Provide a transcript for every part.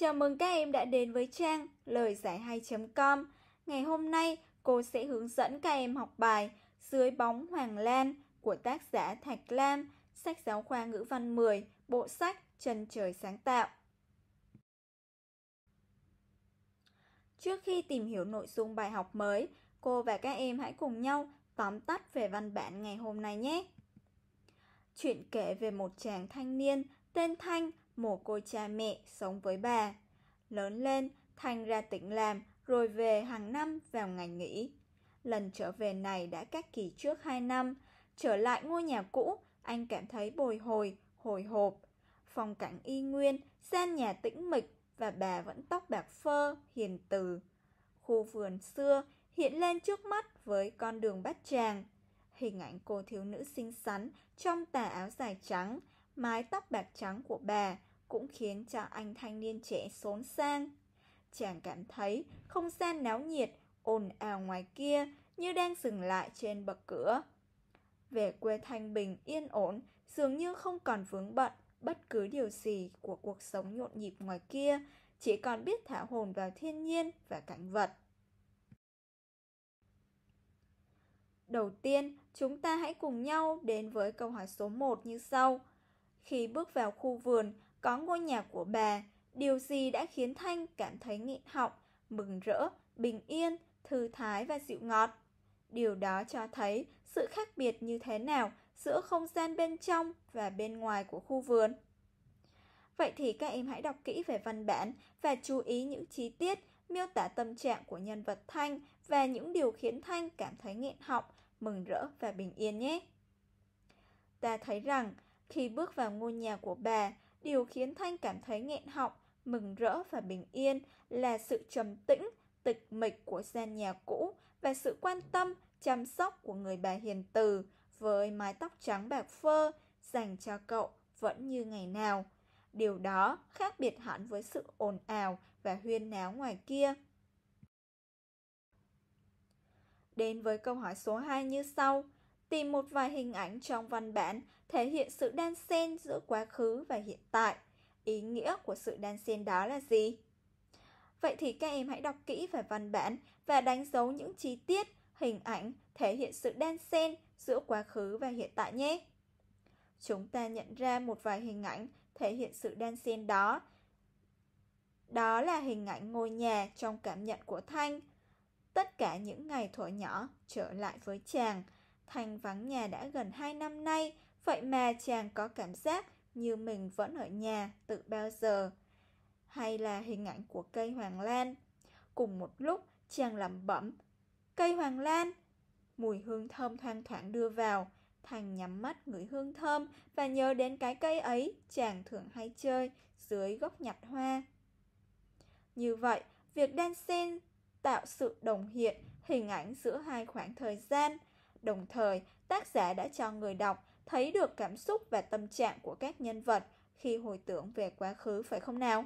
Chào mừng các em đã đến với trang lời giải hay.com. Ngày hôm nay, cô sẽ hướng dẫn các em học bài Dưới bóng Hoàng Lan của tác giả Thạch Lam, sách giáo khoa ngữ văn 10, bộ sách trần trời sáng tạo. Trước khi tìm hiểu nội dung bài học mới, cô và các em hãy cùng nhau tóm tắt về văn bản ngày hôm nay nhé. Chuyện kể về một chàng thanh niên tên Thanh mồ côi cha mẹ sống với bà. Lớn lên, Thành ra tỉnh làm rồi về hàng năm vào ngày nghỉ. Lần trở về này đã cách kỳ trước 2 năm, trở lại ngôi nhà cũ, anh cảm thấy bồi hồi, hồi hộp. Phong cảnh y nguyên, gian nhà tĩnh mịch và bà vẫn tóc bạc phơ, hiền từ. Khu vườn xưa hiện lên trước mắt với con đường bát tràng. Hình ảnh cô thiếu nữ xinh xắn trong tà áo dài trắng, mái tóc bạc trắng của bà – cũng khiến cho anh thanh niên trẻ xốn sang. Chàng cảm thấy không gian náo nhiệt, ồn ào ngoài kia như đang dừng lại trên bậc cửa. Về quê Thanh Bình yên ổn, dường như không còn vướng bận bất cứ điều gì của cuộc sống nhộn nhịp ngoài kia, chỉ còn biết thả hồn vào thiên nhiên và cảnh vật. Đầu tiên, chúng ta hãy cùng nhau đến với câu hỏi số 1 như sau. Khi bước vào khu vườn, có ngôi nhà của bà, điều gì đã khiến Thanh cảm thấy nghẹn họng, mừng rỡ, bình yên, thư thái và dịu ngọt. Điều đó cho thấy sự khác biệt như thế nào giữa không gian bên trong và bên ngoài của khu vườn. Vậy thì các em hãy đọc kỹ về văn bản và chú ý những chi tiết miêu tả tâm trạng của nhân vật Thanh và những điều khiến Thanh cảm thấy nghẹn họng, mừng rỡ và bình yên nhé. Ta thấy rằng khi bước vào ngôi nhà của bà, Điều khiến Thanh cảm thấy nghẹn họng, mừng rỡ và bình yên là sự trầm tĩnh, tịch mịch của gian nhà cũ và sự quan tâm, chăm sóc của người bà hiền từ với mái tóc trắng bạc phơ dành cho cậu vẫn như ngày nào. Điều đó khác biệt hẳn với sự ồn ào và huyên náo ngoài kia. Đến với câu hỏi số 2 như sau tìm một vài hình ảnh trong văn bản thể hiện sự đan xen giữa quá khứ và hiện tại. Ý nghĩa của sự đan xen đó là gì? Vậy thì các em hãy đọc kỹ về văn bản và đánh dấu những chi tiết, hình ảnh thể hiện sự đan xen giữa quá khứ và hiện tại nhé. Chúng ta nhận ra một vài hình ảnh thể hiện sự đan xen đó. Đó là hình ảnh ngôi nhà trong cảm nhận của Thanh. Tất cả những ngày thuở nhỏ trở lại với chàng – Thành vắng nhà đã gần 2 năm nay, vậy mà chàng có cảm giác như mình vẫn ở nhà từ bao giờ. Hay là hình ảnh của cây hoàng lan. Cùng một lúc, chàng lẩm bẩm, cây hoàng lan. Mùi hương thơm thoang thoảng đưa vào, Thành nhắm mắt ngửi hương thơm và nhớ đến cái cây ấy chàng thường hay chơi dưới gốc nhặt hoa. Như vậy, việc đan xen tạo sự đồng hiện hình ảnh giữa hai khoảng thời gian – Đồng thời, tác giả đã cho người đọc thấy được cảm xúc và tâm trạng của các nhân vật khi hồi tưởng về quá khứ phải không nào?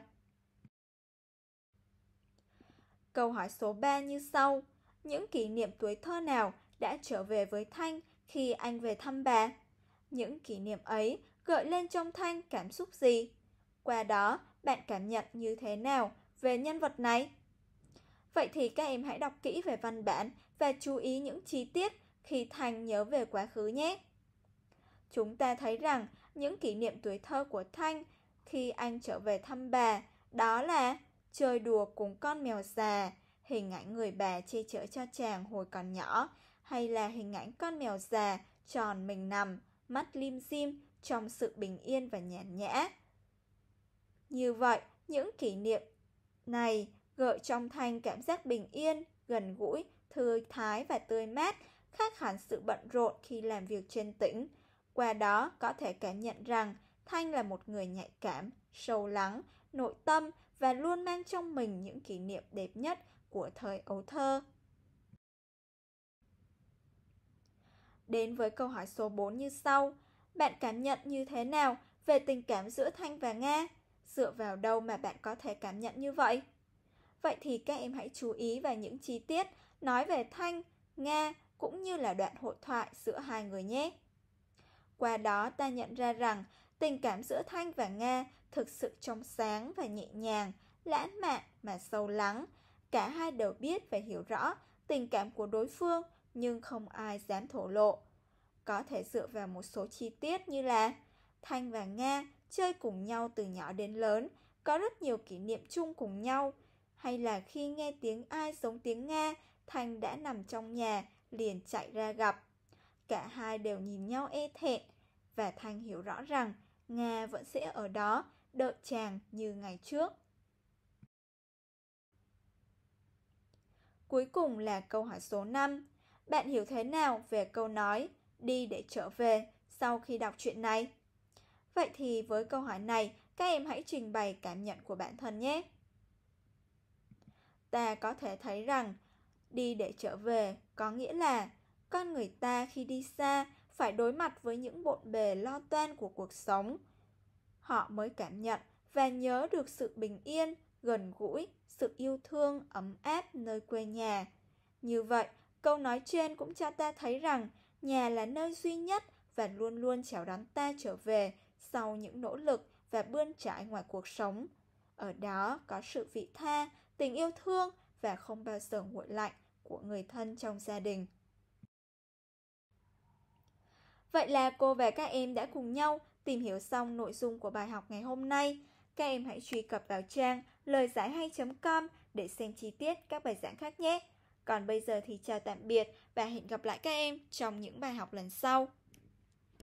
Câu hỏi số 3 như sau. Những kỷ niệm tuổi thơ nào đã trở về với Thanh khi anh về thăm bà? Những kỷ niệm ấy gợi lên trong Thanh cảm xúc gì? Qua đó, bạn cảm nhận như thế nào về nhân vật này? Vậy thì các em hãy đọc kỹ về văn bản và chú ý những chi tiết khi Thanh nhớ về quá khứ nhé. Chúng ta thấy rằng những kỷ niệm tuổi thơ của Thanh khi anh trở về thăm bà đó là chơi đùa cùng con mèo già, hình ảnh người bà che chở cho chàng hồi còn nhỏ, hay là hình ảnh con mèo già tròn mình nằm, mắt lim dim trong sự bình yên và nhàn nhã. Như vậy, những kỷ niệm này gợi trong Thanh cảm giác bình yên, gần gũi, thư thái và tươi mát khác hẳn sự bận rộn khi làm việc trên tỉnh. Qua đó có thể cảm nhận rằng Thanh là một người nhạy cảm, sâu lắng, nội tâm và luôn mang trong mình những kỷ niệm đẹp nhất của thời ấu thơ. Đến với câu hỏi số 4 như sau, bạn cảm nhận như thế nào về tình cảm giữa Thanh và Nga? Dựa vào đâu mà bạn có thể cảm nhận như vậy? Vậy thì các em hãy chú ý vào những chi tiết nói về Thanh, Nga cũng như là đoạn hội thoại giữa hai người nhé. Qua đó ta nhận ra rằng tình cảm giữa Thanh và Nga thực sự trong sáng và nhẹ nhàng, lãng mạn mà sâu lắng. Cả hai đều biết và hiểu rõ tình cảm của đối phương nhưng không ai dám thổ lộ. Có thể dựa vào một số chi tiết như là Thanh và Nga chơi cùng nhau từ nhỏ đến lớn, có rất nhiều kỷ niệm chung cùng nhau. Hay là khi nghe tiếng ai giống tiếng Nga, Thanh đã nằm trong nhà liền chạy ra gặp. Cả hai đều nhìn nhau e thẹn và Thanh hiểu rõ rằng Nga vẫn sẽ ở đó đợi chàng như ngày trước. Cuối cùng là câu hỏi số 5. Bạn hiểu thế nào về câu nói đi để trở về sau khi đọc chuyện này? Vậy thì với câu hỏi này, các em hãy trình bày cảm nhận của bản thân nhé. Ta có thể thấy rằng đi để trở về có nghĩa là con người ta khi đi xa phải đối mặt với những bộn bề lo toan của cuộc sống. Họ mới cảm nhận và nhớ được sự bình yên, gần gũi, sự yêu thương, ấm áp nơi quê nhà. Như vậy, câu nói trên cũng cho ta thấy rằng nhà là nơi duy nhất và luôn luôn chào đón ta trở về sau những nỗ lực và bươn trải ngoài cuộc sống. Ở đó có sự vị tha, tình yêu thương và không bao giờ nguội lạnh của người thân trong gia đình. Vậy là cô và các em đã cùng nhau tìm hiểu xong nội dung của bài học ngày hôm nay. Các em hãy truy cập vào trang lời giải hay.com để xem chi tiết các bài giảng khác nhé. Còn bây giờ thì chào tạm biệt và hẹn gặp lại các em trong những bài học lần sau.